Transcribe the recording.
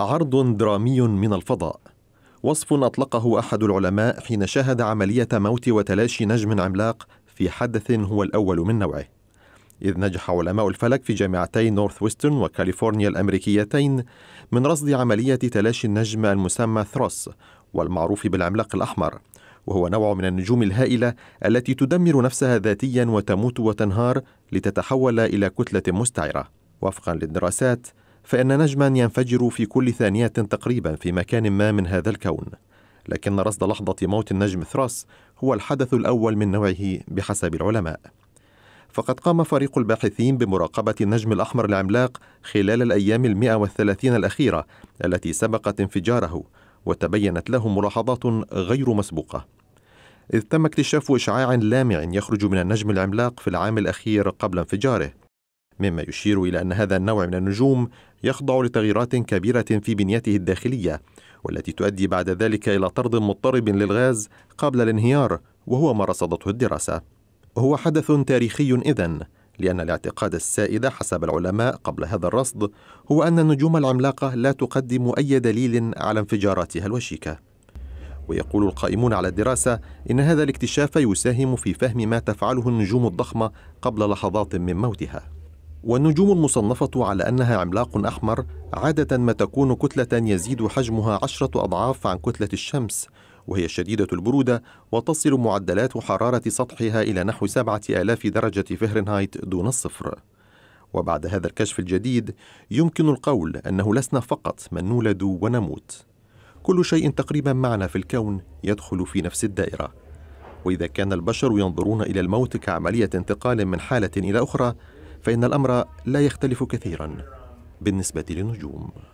عرض درامي من الفضاء وصف اطلقه احد العلماء حين شاهد عمليه موت وتلاشي نجم عملاق في حدث هو الاول من نوعه اذ نجح علماء الفلك في جامعتي نورث ويسترن وكاليفورنيا الامريكيتين من رصد عمليه تلاشي النجم المسمى ثروس والمعروف بالعملاق الاحمر وهو نوع من النجوم الهائله التي تدمر نفسها ذاتيا وتموت وتنهار لتتحول الى كتله مستعره وفقا للدراسات فإن نجما ينفجر في كل ثانية تقريبا في مكان ما من هذا الكون لكن رصد لحظة موت النجم ثراس هو الحدث الأول من نوعه بحسب العلماء فقد قام فريق الباحثين بمراقبة النجم الأحمر العملاق خلال الأيام المئة والثلاثين الأخيرة التي سبقت انفجاره وتبينت لهم ملاحظات غير مسبوقة إذ تم اكتشاف إشعاع لامع يخرج من النجم العملاق في العام الأخير قبل انفجاره مما يشير إلى أن هذا النوع من النجوم يخضع لتغييرات كبيرة في بنيته الداخلية والتي تؤدي بعد ذلك إلى طرد مضطرب للغاز قبل الانهيار وهو ما رصدته الدراسة هو حدث تاريخي إذن لأن الاعتقاد السائد حسب العلماء قبل هذا الرصد هو أن النجوم العملاقة لا تقدم أي دليل على انفجاراتها الوشيكة ويقول القائمون على الدراسة إن هذا الاكتشاف يساهم في فهم ما تفعله النجوم الضخمة قبل لحظات من موتها والنجوم المصنفة على أنها عملاق أحمر عادة ما تكون كتلة يزيد حجمها عشرة أضعاف عن كتلة الشمس وهي شديدة البرودة وتصل معدلات حرارة سطحها إلى نحو سبعة آلاف درجة فهرنهايت دون الصفر وبعد هذا الكشف الجديد يمكن القول أنه لسنا فقط من نولد ونموت كل شيء تقريبا معنا في الكون يدخل في نفس الدائرة وإذا كان البشر ينظرون إلى الموت كعملية انتقال من حالة إلى أخرى فإن الأمر لا يختلف كثيرا بالنسبة للنجوم